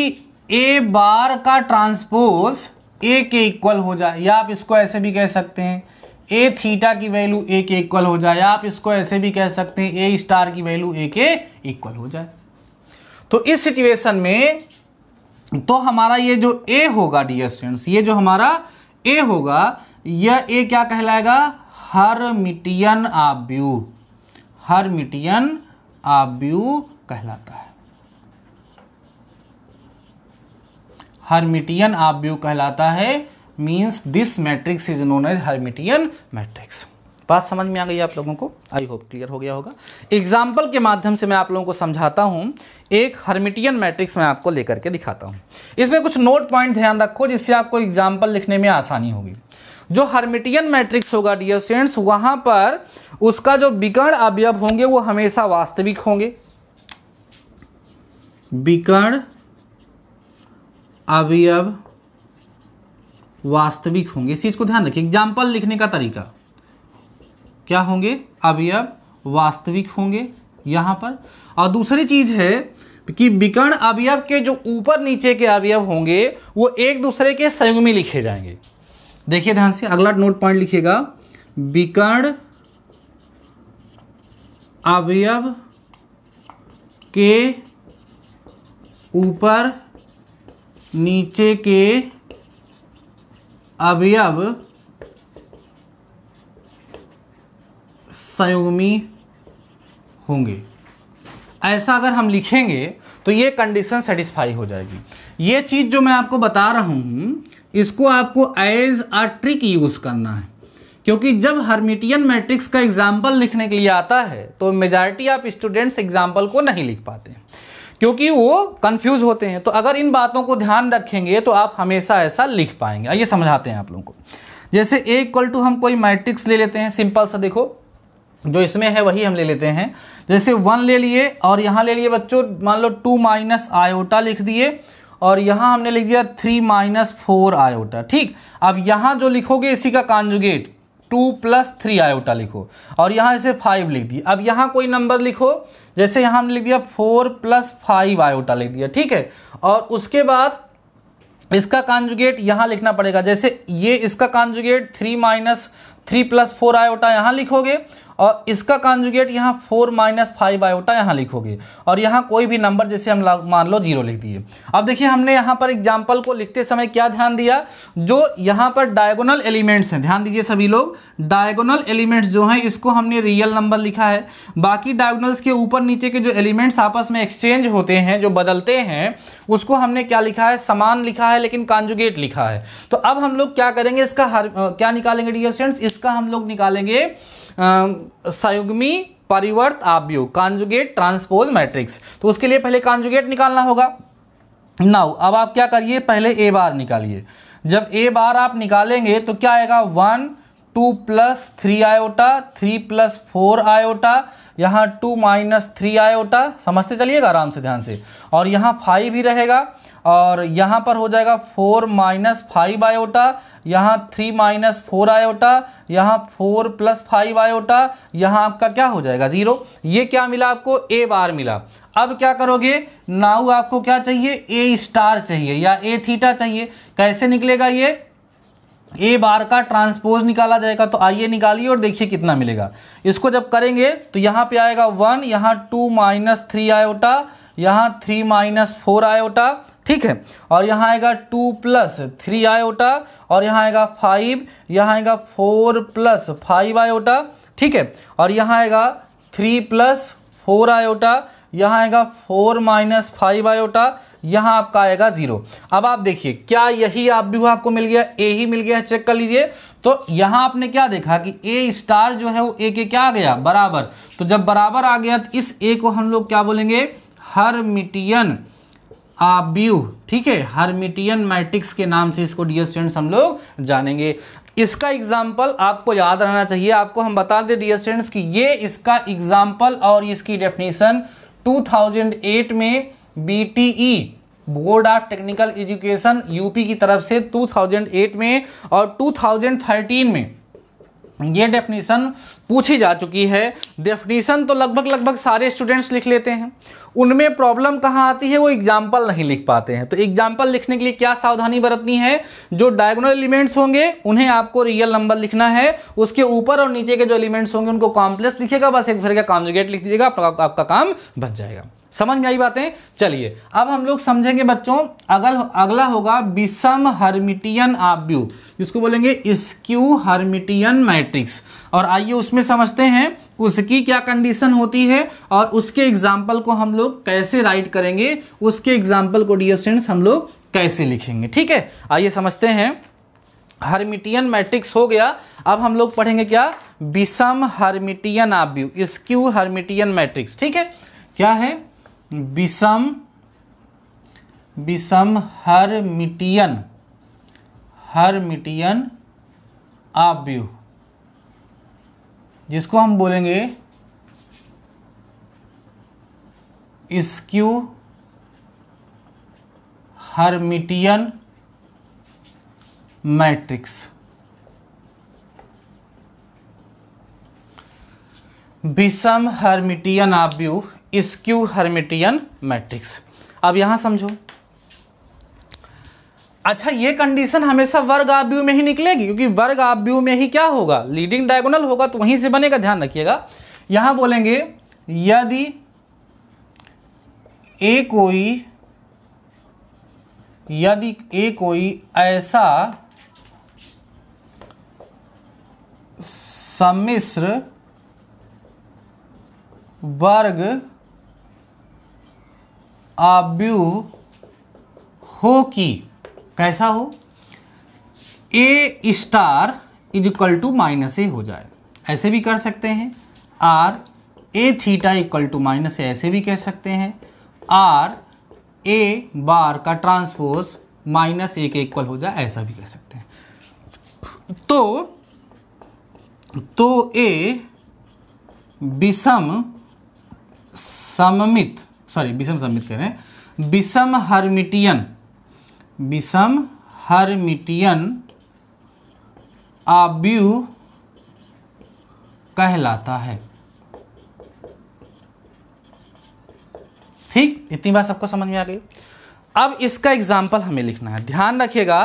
ए बार का ट्रांसपोज ए के इक्वल हो जाए या आप इसको ऐसे भी कह सकते हैं ए थीटा की वैल्यू ए के इक्वल हो जाए आप इसको ऐसे भी कह सकते हैं ए स्टार की वैल्यू ए के इक्वल हो जाए तो इस सिचुएशन में तो हमारा ये जो ए होगा डियर स्टूडेंट्स ये जो हमारा ए होगा यह ए क्या कहलाएगा हरमिटियन आब्यू हरमिटियन आब्यू कहलाता है मिटियन आब्यू कहलाता है means this matrix is known as Hermitian matrix बात समझ में आ गई आप लोगों को आई होप क्लियर हो गया होगा एग्जाम्पल के माध्यम से मैं आप लोगों को समझाता हूँ एक हर्मिटियन मैट्रिक्स मैं आपको लेकर के दिखाता हूँ इसमें कुछ नोट पॉइंट ध्यान रखो जिससे आपको एग्जाम्पल लिखने में आसानी होगी जो हर्मिटियन मैट्रिक्स होगा डियर स्टूडेंट्स वहाँ पर उसका जो विकर्ण अवयव होंगे वो हमेशा वास्तविक होंगे विकर्ण अवयव वास्तविक होंगे इस चीज़ को ध्यान रखिए एग्जाम्पल लिखने का तरीका क्या होंगे अवयव वास्तविक होंगे यहाँ पर और दूसरी चीज़ है कि विकर्ण अवयव के जो ऊपर नीचे के अवयव होंगे वो एक दूसरे के संयुग में लिखे जाएंगे देखिए ध्यान से अगला नोट पॉइंट लिखेगा विकर्ण अवयव के ऊपर नीचे के अवयव संयुग्मी होंगे ऐसा अगर हम लिखेंगे तो ये कंडीशन सेटिस्फाई हो जाएगी ये चीज़ जो मैं आपको बता रहा हूँ इसको आपको एज अ ट्रिक यूज़ करना है क्योंकि जब हर्मिटियन मैट्रिक्स का एग्जाम्पल लिखने के लिए आता है तो मेजॉरिटी ऑफ स्टूडेंट्स एग्जाम्पल को नहीं लिख पाते क्योंकि वो कंफ्यूज होते हैं तो अगर इन बातों को ध्यान रखेंगे तो आप हमेशा ऐसा लिख पाएंगे ये समझाते हैं आप लोगों को जैसे ए इक्वल टू हम कोई मैट्रिक्स ले लेते हैं सिंपल सा देखो जो इसमें है वही हम ले लेते हैं जैसे वन ले लिए और यहाँ ले लिए बच्चों मान लो टू माइनस आयोटा लिख दिए और यहाँ हमने लिख दिया थ्री माइनस फोर आयोटा ठीक अब यहाँ जो लिखोगे इसी का conjugate two plus three iota लिखो और यहाँ इसे फाइव लिख दिए अब यहाँ कोई नंबर लिखो जैसे यहाँ हमने लिख दिया फोर प्लस फाइव आयोटा लिख दिया ठीक है और उसके बाद इसका कांजुगेट यहाँ लिखना पड़ेगा जैसे ये इसका conjugate three minus three plus four iota यहाँ लिखोगे और इसका कॉन्जुगेट यहाँ फोर माइनस फाइव आयोटा यहाँ लिखोगे और यहाँ कोई भी नंबर जैसे हम मान लो जीरो लिख दिए अब देखिए हमने यहाँ पर एग्जाम्पल को लिखते समय क्या ध्यान दिया जो यहाँ पर डायगोनल एलिमेंट्स हैं ध्यान दीजिए सभी लोग डायगोनल एलिमेंट्स जो हैं इसको हमने रियल नंबर लिखा है बाकी डायगोनल्स के ऊपर नीचे के जो एलिमेंट्स आपस में एक्सचेंज होते हैं जो बदलते हैं उसको हमने क्या लिखा है समान लिखा है लेकिन कॉन्जुगेट लिखा है तो अब हम लोग क्या करेंगे इसका हर क्या निकालेंगे डियर स्टूडेंट्स इसका हम लोग निकालेंगे संयुग्मी परिवर्त आव्यूह कांजुगेट ट्रांसपोज मैट्रिक्स तो उसके लिए पहले कांजुगेट निकालना होगा नाउ अब आप क्या करिए पहले ए बार निकालिए जब ए बार आप निकालेंगे तो क्या आएगा one two plus three iota three plus four iota यहाँ टू माइनस थ्री आयोटा समझते चलिएगा आराम से ध्यान से और यहाँ फाइव ही रहेगा और यहाँ पर हो जाएगा फोर माइनस फाइव आयोटा यहाँ थ्री माइनस फोर आयोटा यहाँ फोर प्लस फाइव आयोटा यहाँ आपका क्या हो जाएगा जीरो ये क्या मिला आपको ए बार मिला अब क्या करोगे नाउ आपको क्या चाहिए ए स्टार चाहिए या ए थीटा चाहिए कैसे निकलेगा ये ए बार का ट्रांसपोज निकाला जाएगा तो आइए निकालिए और देखिए कितना मिलेगा इसको जब करेंगे तो यहाँ पे आएगा वन यहाँ टू माइनस थ्री आयोटा यहाँ थ्री माइनस फोर आयोटा ठीक है और यहाँ आएगा टू प्लस थ्री आयोटा और यहाँ आएगा फाइव यहाँ आएगा फोर प्लस फाइव आयोटा ठीक है और यहाँ आएगा थ्री प्लस फोर आयोटा यहाँ आएगा फोर माइनस फाइव आयोटा यहाँ आपका आएगा जीरो अब आप देखिए क्या यही आप भी आपको मिल गया ए ही मिल गया चेक कर लीजिए तो यहाँ आपने क्या देखा कि ए स्टार जो है वो ए के क्या आ गया बराबर तो जब बराबर आ गया तो इस ए को हम लोग क्या बोलेंगे हर मिटियन आब्यू ठीक है हर्मिटियन मैट्रिक्स के नाम से इसको डियर स्टूडेंट्स हम लोग जानेंगे इसका एग्जाम्पल आपको याद रहना चाहिए आपको हम बता दें डियर स्टूडेंट्स कि ये इसका एग्जाम्पल और इसकी डेफिनेशन 2008 में ई board of technical education UP की तरफ से 2008 में और 2013 में ये डेफिनेशन पूछी जा चुकी है डेफिनेशन तो लगभग लगभग सारे स्टूडेंट्स लिख लेते हैं उनमें प्रॉब्लम कहाँ आती है वो एग्जाम्पल नहीं लिख पाते हैं तो एग्जाम्पल लिखने के लिए क्या सावधानी बरतनी है जो डायगोनल एलिमेंट्स होंगे उन्हें आपको रियल नंबर लिखना है उसके ऊपर और नीचे के जो एलिमेंट्स होंगे उनको कॉम्प्लेक्स लिखेगा बस एक दूसरे का कॉन्जुगेट लिख दीजिएगा आपका, आपका काम बन जाएगा समझ में आई बातें चलिए अब हम लोग समझेंगे बच्चों अगल अगला होगा विषम हर्मिटियन आब्यू जिसको बोलेंगे स्क्यू हर्मिटियन मैट्रिक्स और आइए उसमें समझते हैं उसकी क्या कंडीशन होती है और उसके एग्जाम्पल को हम लोग कैसे राइट करेंगे उसके एग्जाम्पल को डियर हम लोग कैसे लिखेंगे ठीक है आइए समझते हैं हर्मिटियन मैट्रिक्स हो गया अब हम लोग पढ़ेंगे क्या विषम हर्मिटियन आब्यू स्क्यू हर्मिटियन मैट्रिक्स ठीक है क्या है विषम विषम हरमिटियन मिटियन आव्यू जिसको हम बोलेंगे स्क्यू हर्मिटियन मैट्रिक्स विषम हर्मिटियन आव्यू स्क्यू हर्मिटियन मैट्रिक्स अब यहां समझो अच्छा ये कंडीशन हमेशा वर्ग आव्यू में ही निकलेगी क्योंकि वर्ग आव्यू में ही क्या होगा लीडिंग डायगोनल होगा तो वहीं से बनेगा ध्यान रखिएगा यहां बोलेंगे यदि ए कोई यदि ए कोई ऐसा सम्मिश्र वर्ग अब्यू हो कि कैसा हो A star is equal to minus A हो जाए ऐसे भी कर सकते हैं R A theta equal to minus A ऐसे भी कह सकते हैं आर ए बार का ट्रांसपोज माइनस ए के इक्वल हो जाए ऐसा भी कह सकते हैं तो तो ए विषम सममित सॉरी विषम सम्मित कह रहे हैं विषम हर्मिटियन विषम हर्मिटियन आब्यू कहलाता है ठीक इतनी बात सबको समझ में आ गई अब इसका एग्जाम्पल हमें लिखना है ध्यान रखिएगा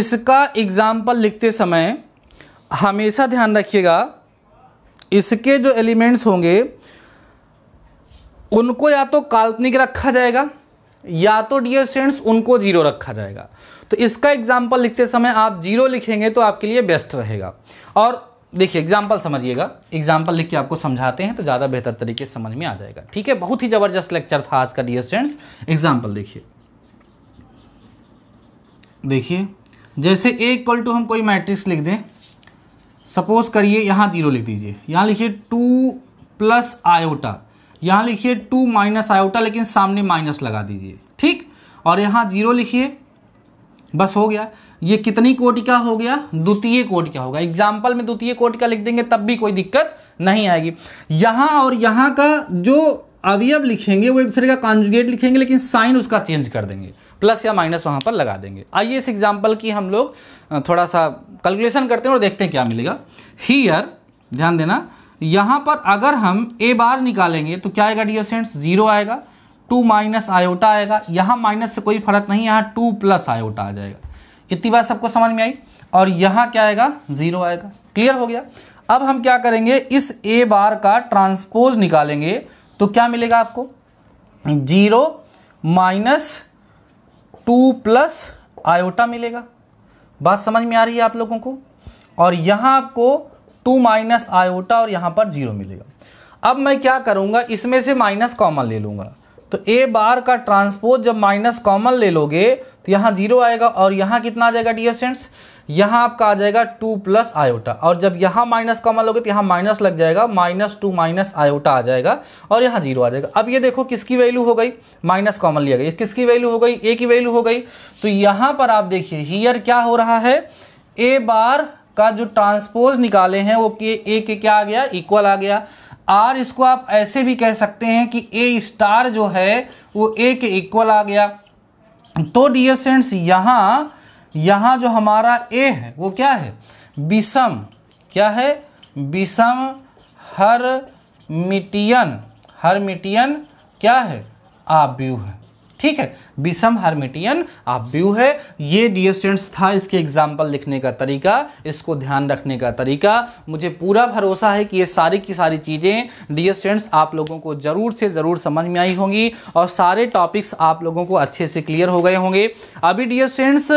इसका एग्जाम्पल लिखते समय हमेशा ध्यान रखिएगा इसके जो एलिमेंट्स होंगे उनको या तो काल्पनिक रखा जाएगा या तो डियर स्टूडेंट्स उनको जीरो रखा जाएगा तो इसका एग्जाम्पल लिखते समय आप जीरो लिखेंगे तो आपके लिए बेस्ट रहेगा और देखिए एग्जाम्पल समझिएगा एग्जाम्पल लिख के आपको समझाते हैं तो ज़्यादा बेहतर तरीके से समझ में आ जाएगा ठीक है बहुत ही ज़बरदस्त लेक्चर था आज का डियर स्टूडेंट्स एग्जाम्पल देखिए देखिए जैसे ए इक्वल टू हम कोई मैट्रिक्स लिख दें सपोज करिए यहाँ जीरो लिख दीजिए यहाँ लिखिए टू प्लस आयोटा यहाँ लिखिए टू माइनस आयोटा लेकिन सामने माइनस लगा दीजिए ठीक और यहाँ जीरो लिखिए बस हो गया ये कितनी कोटि का हो गया द्वितीय कोटि का होगा एग्जाम्पल में द्वितीय कोटि का लिख देंगे तब भी कोई दिक्कत नहीं आएगी यहाँ और यहाँ का जो अवयव लिखेंगे वो एक दूसरे का कॉन्जुगेट लिखेंगे लेकिन साइन उसका चेंज कर देंगे प्लस या माइनस वहाँ पर लगा देंगे आइए इस एग्जाम्पल की हम लोग थोड़ा सा कैलकुलेशन करते हैं और देखते हैं क्या मिलेगा हीयर ध्यान देना यहाँ पर अगर हम ए बार निकालेंगे तो क्या आएगा डियर सेंट्स जीरो आएगा टू माइनस आयोटा आएगा यहाँ माइनस से कोई फर्क नहीं यहाँ टू प्लस आयोटा आ जाएगा इतनी बात सबको समझ में आई और यहाँ क्या आएगा जीरो आएगा क्लियर हो गया अब हम क्या करेंगे इस ए बार का ट्रांसपोज निकालेंगे तो क्या मिलेगा आपको zero minus two plus iota मिलेगा बात समझ में आ रही है आप लोगों को और यहाँ आपको टू माइनस आयोटा और यहाँ पर जीरो मिलेगा अब मैं क्या करूँगा इसमें से माइनस कॉमन ले लूँगा तो ए बार का ट्रांसपोज जब माइनस कॉमन ले लोगे तो यहाँ जीरो आएगा और यहाँ कितना आ जाएगा डियर स्टूडेंट्स यहाँ आपका आ जाएगा टू प्लस आयोटा और जब यहाँ माइनस कॉमन लोगे तो यहाँ माइनस लग जाएगा माइनस टू माइनस आयोटा आ जाएगा और यहाँ जीरो आ जाएगा अब ये देखो किसकी वैल्यू हो गई माइनस कॉमन लिया गया किसकी वैल्यू हो गई ए की वैल्यू हो गई तो यहाँ पर आप देखिए हियर क्या हो रहा है ए बार का जो ट्रांसपोज निकाले हैं वो के ए के क्या आ गया इक्वल आ गया आर इसको आप ऐसे भी कह सकते हैं कि ए स्टार जो है वो ए के इक्वल आ गया तो डियर यहाँ यहाँ जो हमारा ए है वो क्या है विषम क्या है विषम हर मिटियन हर मिटियन क्या है आव्यूह है ठीक है विषम आप व्यू है ये डियर स्टूडेंट्स था इसके एग्जाम्पल लिखने का तरीका इसको ध्यान रखने का तरीका मुझे पूरा भरोसा है कि ये सारी की सारी चीज़ें डियर स्टूडेंट्स आप लोगों को ज़रूर से ज़रूर समझ में आई होंगी और सारे टॉपिक्स आप लोगों को अच्छे से क्लियर हो गए होंगे अभी डियर स्टूडेंट्स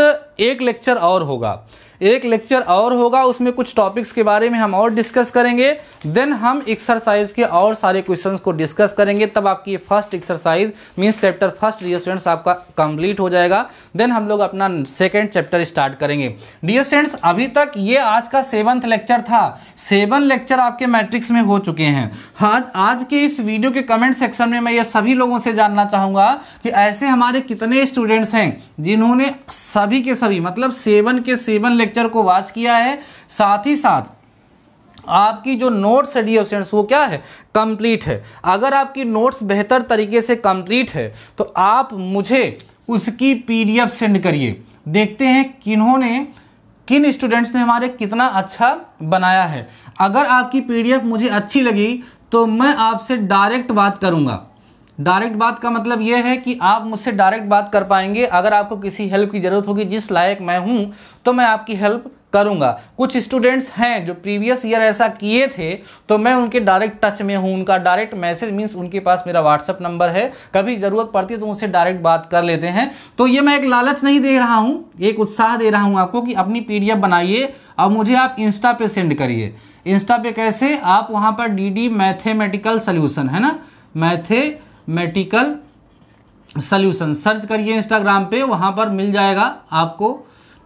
एक लेक्चर और होगा एक लेक्चर और होगा उसमें कुछ टॉपिक्स के बारे में हम और डिस्कस करेंगे देन हम एक्सरसाइज के और सारे क्वेश्चन को डिस्कस करेंगे तब आपकी first exercise means chapter first dear students आपका कंप्लीट हो जाएगा देन हम लोग अपना सेकेंड चैप्टर स्टार्ट करेंगे डी स्टूडेंट्स अभी तक ये आज का सेवंथ लेक्चर था सेवन लेक्चर आपके मैट्रिक्स में हो चुके हैं आज आज के इस वीडियो के कमेंट सेक्शन में मैं ये सभी लोगों से जानना चाहूँगा कि ऐसे हमारे कितने स्टूडेंट्स हैं जिन्होंने सभी के सभी मतलब सेवन के सेवन ले लेक्चर को वॉच किया है साथ ही साथ आपकी जो नोट्स है डी स्टूडेंट्स वो क्या है कंप्लीट है अगर आपकी नोट्स बेहतर तरीके से कंप्लीट है तो आप मुझे उसकी पीडीएफ सेंड करिए देखते हैं किन्होंने किन स्टूडेंट्स ने हमारे कितना अच्छा बनाया है अगर आपकी पीडीएफ मुझे अच्छी लगी तो मैं आपसे डायरेक्ट बात करूंगा डायरेक्ट बात का मतलब यह है कि आप मुझसे डायरेक्ट बात कर पाएंगे अगर आपको किसी हेल्प की ज़रूरत होगी जिस लायक मैं हूँ तो मैं आपकी हेल्प करूँगा कुछ स्टूडेंट्स हैं जो प्रीवियस ईयर ऐसा किए थे तो मैं उनके डायरेक्ट टच में हूँ उनका डायरेक्ट मैसेज मीन्स उनके पास मेरा व्हाट्सअप नंबर है कभी ज़रूरत पड़ती है तो उनसे डायरेक्ट बात कर लेते हैं तो ये मैं एक लालच नहीं दे रहा हूँ एक उत्साह दे रहा हूँ आपको कि अपनी पी बनाइए और मुझे आप इंस्टा पे सेंड करिए इंस्टा पे कैसे आप वहाँ पर डी डी मैथेमेटिकल है ना मैथे मेटिकल सल्यूशन सर्च करिए इंस्टाग्राम पे वहाँ पर मिल जाएगा आपको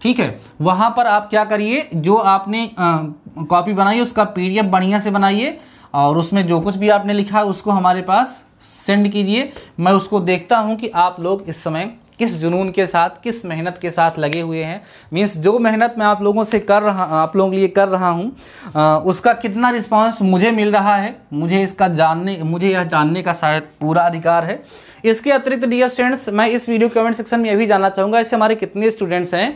ठीक है वहाँ पर आप क्या करिए जो आपने कॉपी बनाई उसका पीडीएफ बढ़िया से बनाइए और उसमें जो कुछ भी आपने लिखा है उसको हमारे पास सेंड कीजिए मैं उसको देखता हूँ कि आप लोग इस समय किस जुनून के साथ किस मेहनत के साथ लगे हुए हैं मीन्स जो मेहनत मैं आप लोगों से कर रहा आप लोगों के लिए कर रहा हूँ उसका कितना रिस्पॉन्स मुझे मिल रहा है मुझे इसका जानने मुझे यह जानने का शायद पूरा अधिकार है इसके अतिरिक्त डियर स्टूडेंट्स मैं इस वीडियो कमेंट सेक्शन में यह भी जानना चाहूँगा ऐसे हमारे कितने स्टूडेंट्स हैं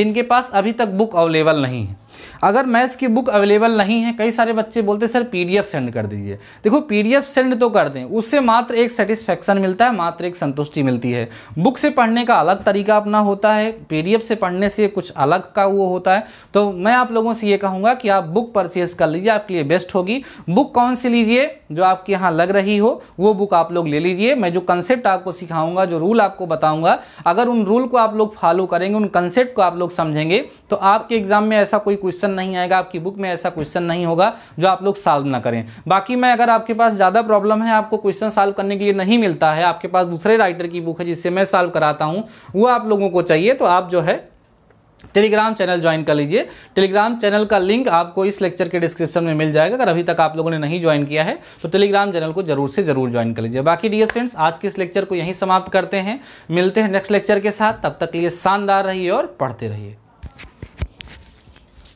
जिनके पास अभी तक बुक अवेलेबल नहीं है अगर मैथ्स की बुक अवेलेबल नहीं है कई सारे बच्चे बोलते सर पीडीएफ सेंड कर दीजिए देखो पीडीएफ सेंड तो कर दें उससे मात्र एक सेटिस्फैक्शन मिलता है मात्र एक संतुष्टि मिलती है बुक से पढ़ने का अलग तरीका अपना होता है पीडीएफ से पढ़ने से कुछ अलग का वो होता है तो मैं आप लोगों से ये कहूँगा कि आप बुक परचेज कर लीजिए आपके लिए बेस्ट होगी बुक कौन सी लीजिए जो आपके यहाँ लग रही हो वो बुक आप लोग ले लीजिए मैं जो कंसेप्ट आपको सिखाऊंगा जो रूल आपको बताऊंगा अगर उन रूल को आप लोग फॉलो करेंगे उन कंसेप्ट को आप लोग समझेंगे तो आपके एग्जाम में ऐसा कोई क्वेश्चन क्वेश्चन नहीं आएगा आपकी बुक में ऐसा क्वेश्चन नहीं होगा जो आप लोग सॉल्व ना करें बाकी मैं अगर आपके पास ज़्यादा प्रॉब्लम है आपको क्वेश्चन सॉल्व करने के लिए नहीं मिलता है आपके पास दूसरे राइटर की बुक है जिससे मैं सॉल्व कराता हूँ वो आप लोगों को चाहिए तो आप जो है टेलीग्राम चैनल ज्वाइन कर लीजिए टेलीग्राम चैनल का लिंक आपको इस लेक्चर के डिस्क्रिप्शन में मिल जाएगा अगर अभी तक आप लोगों ने नहीं ज्वाइन किया है तो टेलीग्राम चैनल को जरूर से जरूर ज्वाइन कर लीजिए बाकी डियर फ्रेंड्स आज के इस लेक्चर को यहीं समाप्त करते हैं मिलते हैं नेक्स्ट लेक्चर के साथ तब तक लिए शानदार रहिए और पढ़ते रहिए